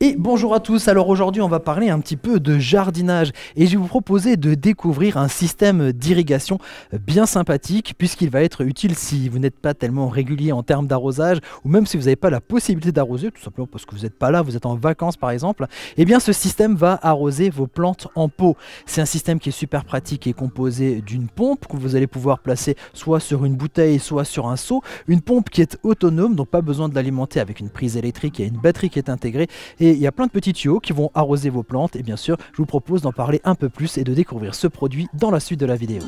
Et bonjour à tous, alors aujourd'hui on va parler un petit peu de jardinage et je vais vous proposer de découvrir un système d'irrigation bien sympathique puisqu'il va être utile si vous n'êtes pas tellement régulier en termes d'arrosage ou même si vous n'avez pas la possibilité d'arroser tout simplement parce que vous n'êtes pas là, vous êtes en vacances par exemple, et eh bien ce système va arroser vos plantes en pot. C'est un système qui est super pratique et composé d'une pompe que vous allez pouvoir placer soit sur une bouteille soit sur un seau, une pompe qui est autonome donc pas besoin de l'alimenter avec une prise électrique et une batterie qui est intégrée et il y a plein de petits tuyaux qui vont arroser vos plantes. Et bien sûr, je vous propose d'en parler un peu plus et de découvrir ce produit dans la suite de la vidéo.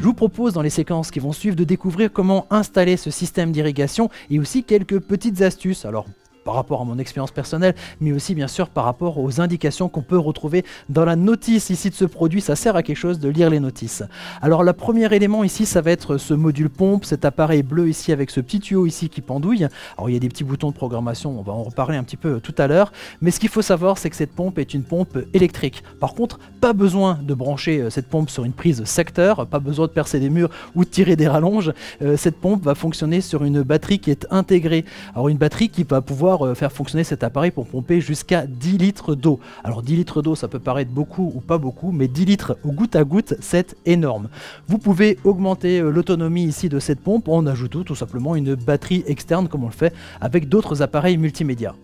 Je vous propose dans les séquences qui vont suivre de découvrir comment installer ce système d'irrigation et aussi quelques petites astuces. Alors par rapport à mon expérience personnelle, mais aussi bien sûr par rapport aux indications qu'on peut retrouver dans la notice ici de ce produit. Ça sert à quelque chose de lire les notices. Alors le premier élément ici, ça va être ce module pompe, cet appareil bleu ici avec ce petit tuyau ici qui pendouille. Alors il y a des petits boutons de programmation, on va en reparler un petit peu tout à l'heure. Mais ce qu'il faut savoir, c'est que cette pompe est une pompe électrique. Par contre, pas besoin de brancher euh, cette pompe sur une prise secteur, pas besoin de percer des murs ou de tirer des rallonges. Euh, cette pompe va fonctionner sur une batterie qui est intégrée. Alors une batterie qui va pouvoir euh, faire fonctionner cet appareil pour pomper jusqu'à 10 litres d'eau. Alors 10 litres d'eau, ça peut paraître beaucoup ou pas beaucoup, mais 10 litres goutte à goutte, c'est énorme. Vous pouvez augmenter euh, l'autonomie ici de cette pompe en ajoutant tout simplement une batterie externe comme on le fait avec d'autres appareils multimédia.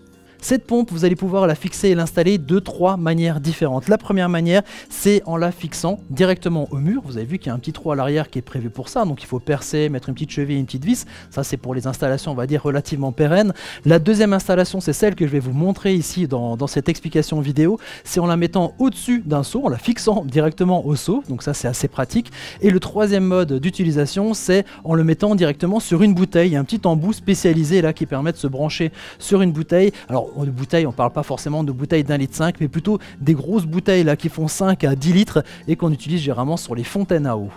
Cette pompe, vous allez pouvoir la fixer et l'installer de trois manières différentes. La première manière, c'est en la fixant directement au mur. Vous avez vu qu'il y a un petit trou à l'arrière qui est prévu pour ça, donc il faut percer, mettre une petite cheville, et une petite vis. Ça, c'est pour les installations, on va dire, relativement pérennes. La deuxième installation, c'est celle que je vais vous montrer ici dans, dans cette explication vidéo. C'est en la mettant au-dessus d'un seau, en la fixant directement au seau. Donc ça, c'est assez pratique. Et le troisième mode d'utilisation, c'est en le mettant directement sur une bouteille. Il y a un petit embout spécialisé là qui permet de se brancher sur une bouteille. Alors de bouteilles, on parle pas forcément de bouteilles d'un litre 5, mais plutôt des grosses bouteilles là qui font 5 à 10 litres et qu'on utilise généralement sur les fontaines à eau.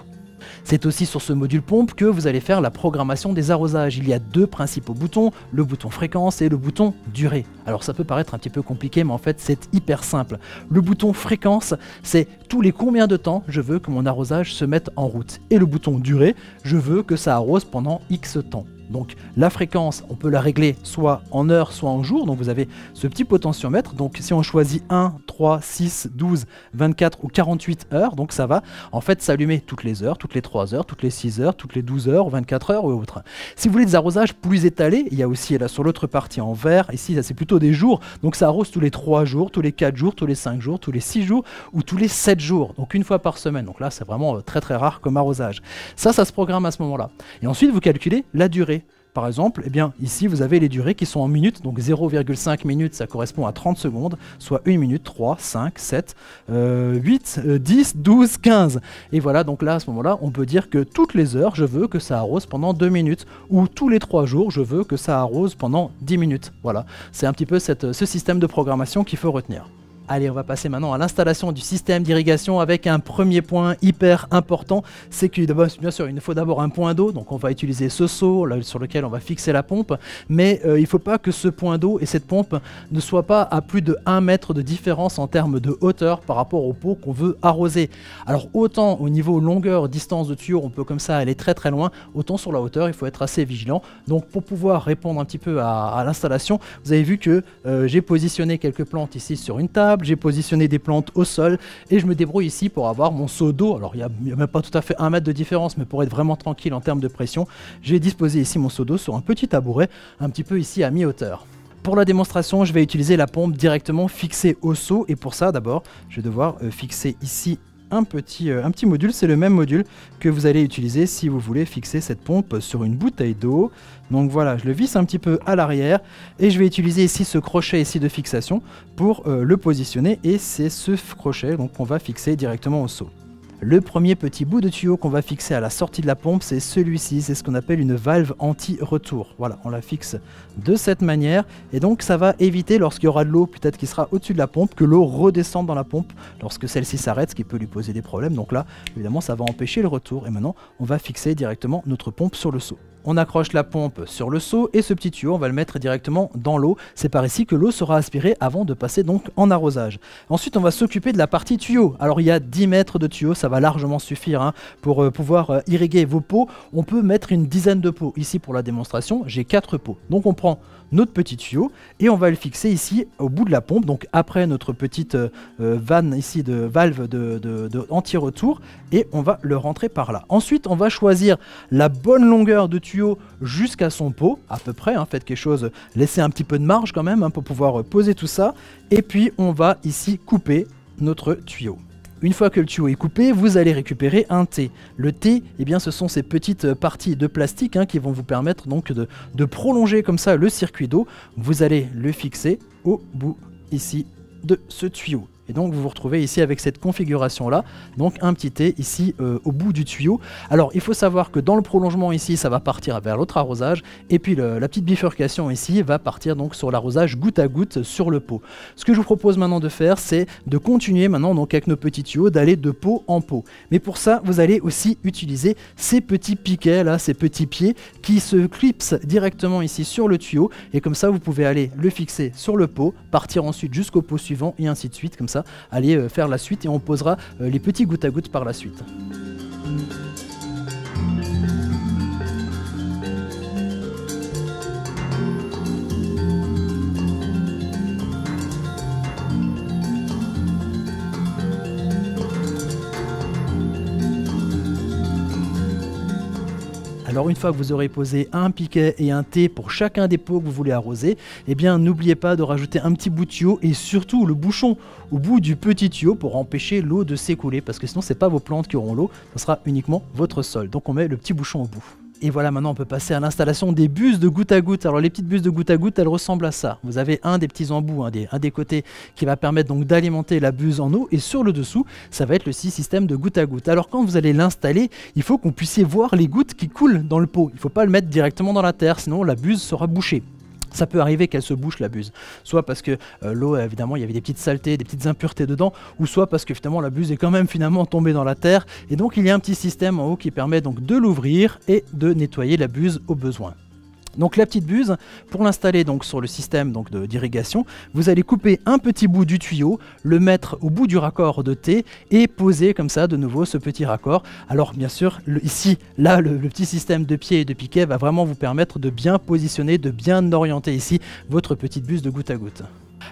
C'est aussi sur ce module pompe que vous allez faire la programmation des arrosages. Il y a deux principaux boutons, le bouton fréquence et le bouton durée. Alors ça peut paraître un petit peu compliqué, mais en fait c'est hyper simple. Le bouton fréquence, c'est tous les combien de temps je veux que mon arrosage se mette en route. Et le bouton durée, je veux que ça arrose pendant X temps. Donc la fréquence, on peut la régler soit en heures, soit en jour. Donc vous avez ce petit potentiomètre. Donc si on choisit 1, 3, 6, 12, 24 ou 48 heures, donc ça va en fait s'allumer toutes les heures, toutes les 3 heures, toutes les 6 heures, toutes les 12 heures, 24 heures ou autre. Si vous voulez des arrosages plus étalés, il y a aussi là sur l'autre partie en vert, ici c'est plutôt des jours, donc ça arrose tous les 3 jours, tous les 4 jours, tous les 5 jours, tous les 6 jours ou tous les 7 jours, donc une fois par semaine. Donc là c'est vraiment euh, très très rare comme arrosage. Ça, ça se programme à ce moment-là. Et ensuite vous calculez la durée par exemple, et eh bien, ici vous avez les durées qui sont en minutes, donc 0,5 minutes ça correspond à 30 secondes, soit 1 minute, 3, 5, 7, 8, 10, 12, 15. Et voilà, donc là à ce moment-là, on peut dire que toutes les heures je veux que ça arrose pendant 2 minutes, ou tous les 3 jours je veux que ça arrose pendant 10 minutes. Voilà, c'est un petit peu ce système de programmation qu'il faut retenir. Allez, on va passer maintenant à l'installation du système d'irrigation avec un premier point hyper important. C'est que bien sûr, il nous faut d'abord un point d'eau, donc on va utiliser ce seau sur lequel on va fixer la pompe, mais euh, il ne faut pas que ce point d'eau et cette pompe ne soient pas à plus de 1 mètre de différence en termes de hauteur par rapport au pot qu'on veut arroser. Alors autant au niveau longueur, distance de tuyau, on peut comme ça aller très très loin, autant sur la hauteur, il faut être assez vigilant. Donc pour pouvoir répondre un petit peu à, l'installation, vous avez vu que euh, j'ai positionné quelques plantes ici sur une table, j'ai positionné des plantes au sol et je me débrouille ici pour avoir mon seau d'eau. Alors il n'y a, même pas tout à fait un mètre de différence, mais pour être vraiment tranquille en termes de pression, j'ai disposé ici mon seau d'eau sur un petit tabouret, un petit peu ici à mi-hauteur. Pour la démonstration, je vais utiliser la pompe directement fixée au seau et pour ça d'abord, je vais devoir euh, fixer ici un petit, euh, un petit module. C'est le même module que vous allez utiliser si vous voulez fixer cette pompe sur une bouteille d'eau. Donc voilà, je le visse un petit peu à l'arrière et je vais utiliser ici ce crochet ici de fixation pour euh, le positionner et c'est ce crochet donc qu'on va fixer directement au seau. Le premier petit bout de tuyau qu'on va fixer à la sortie de la pompe, c'est celui-ci, c'est ce qu'on appelle une valve anti-retour. Voilà, on la fixe de cette manière, et donc ça va éviter, lorsqu'il y aura de l'eau peut-être qui sera au-dessus de la pompe, que l'eau redescende dans la pompe lorsque celle-ci s'arrête, ce qui peut lui poser des problèmes. Donc là, évidemment, ça va empêcher le retour, et maintenant, on va fixer directement notre pompe sur le seau on accroche la pompe sur le seau et ce petit tuyau, on va le mettre directement dans l'eau. C'est par ici que l'eau sera aspirée avant de passer donc en arrosage. Ensuite, on va s'occuper de la partie tuyau. Alors, il y a 10 mètres de tuyau, ça va largement suffire hein, pour euh, pouvoir euh, irriguer vos pots. On peut mettre une dizaine de pots. Ici, pour la démonstration, j'ai 4 pots. Donc, on prend notre petit tuyau et on va le fixer ici au bout de la pompe, donc après notre petite euh, vanne ici de valve de, de anti-retour et on va le rentrer par là. Ensuite, on va choisir la bonne longueur de tuyau tuyau jusqu'à son pot, à peu près, hein, faites quelque chose, laissez un petit peu de marge quand même hein, pour pouvoir euh, poser tout ça, et puis on va ici couper notre tuyau. Une fois que le tuyau est coupé, vous allez récupérer un thé. Le thé, eh bien, ce sont ces petites euh, parties de plastique hein, qui vont vous permettre donc de prolonger comme ça le circuit d'eau. Vous allez le fixer au bout ici de ce tuyau. Et donc vous vous retrouvez ici avec cette configuration-là, donc un petit T ici euh, au bout du tuyau. Alors il faut savoir que dans le prolongement ici, ça va partir vers l'autre arrosage, et puis la petite bifurcation ici va partir donc sur l'arrosage goutte à goutte sur le pot. Ce que je vous propose maintenant de faire, c'est de continuer maintenant donc avec nos petits tuyaux, d'aller de pot en pot. Mais pour ça, vous allez aussi utiliser ces petits piquets là, ces petits pieds qui se clipsent directement ici sur le tuyau, et comme ça vous pouvez aller le fixer sur le pot, partir ensuite jusqu'au pot suivant, et ainsi de suite, comme ça aller allez euh, faire la suite et on posera euh, les petits gouttes à gouttes par la suite. Alors une fois que vous aurez posé un piquet et un thé pour chacun des pots que vous voulez arroser, eh bien n'oubliez pas de rajouter un petit bout de tuyau et surtout le bouchon au bout du petit tuyau pour empêcher l'eau de s'écouler parce que sinon c'est pas vos plantes qui auront l'eau, ce sera uniquement votre sol. Donc on met le petit bouchon au bout. Et voilà, maintenant on peut passer à l'installation des buses de goutte à goutte. Alors les petites buses de goutte à goutte, elles ressemblent à ça. Vous avez un des petits embouts, un des, côtés qui va permettre donc d'alimenter la buse en eau. Et sur le dessous, ça va être le système de goutte à goutte. Alors quand vous allez l'installer, il faut qu'on puisse voir les gouttes qui coulent dans le pot. Il ne faut pas le mettre directement dans la terre, sinon la buse sera bouchée ça peut arriver qu'elle se bouche la buse. Soit parce que euh, l'eau, évidemment, il y avait des petites saletés, des petites impuretés dedans, ou soit parce que finalement la buse est quand même finalement tombée dans la terre. Et donc il y a un petit système en haut qui permet donc de l'ouvrir et de nettoyer la buse au besoin. Donc la petite buse, pour l'installer donc sur le système donc d'irrigation, vous allez couper un petit bout du tuyau, le mettre au bout du raccord de T et poser comme ça de nouveau ce petit raccord. Alors bien sûr, ici, là, le, le, petit système de pied et de piquet va vraiment vous permettre de bien positionner, de bien orienter ici votre petite buse de goutte à goutte.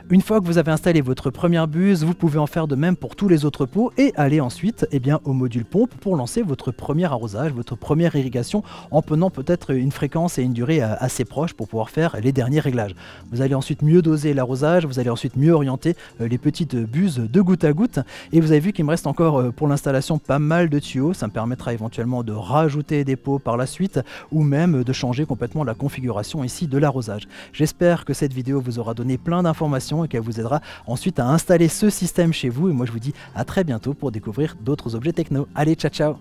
Une fois que vous avez installé votre première buse, vous pouvez en faire de même pour tous les autres pots et aller ensuite eh bien, au module pompe pour lancer votre premier arrosage, votre première irrigation en prenant peut-être une fréquence et une durée euh, assez proches pour pouvoir faire les derniers réglages. Vous allez ensuite mieux doser l'arrosage, vous allez ensuite mieux orienter euh, les petites buses de goutte à goutte et vous avez vu qu'il me reste encore euh, pour l'installation pas mal de tuyaux, ça me permettra éventuellement de rajouter des pots par la suite ou même de changer complètement la configuration ici de l'arrosage. J'espère que cette vidéo vous aura donné plein d'informations et qu'elle vous aidera ensuite à installer ce système chez vous. Et moi, je vous dis à très bientôt pour découvrir d'autres objets techno. Allez, ciao ciao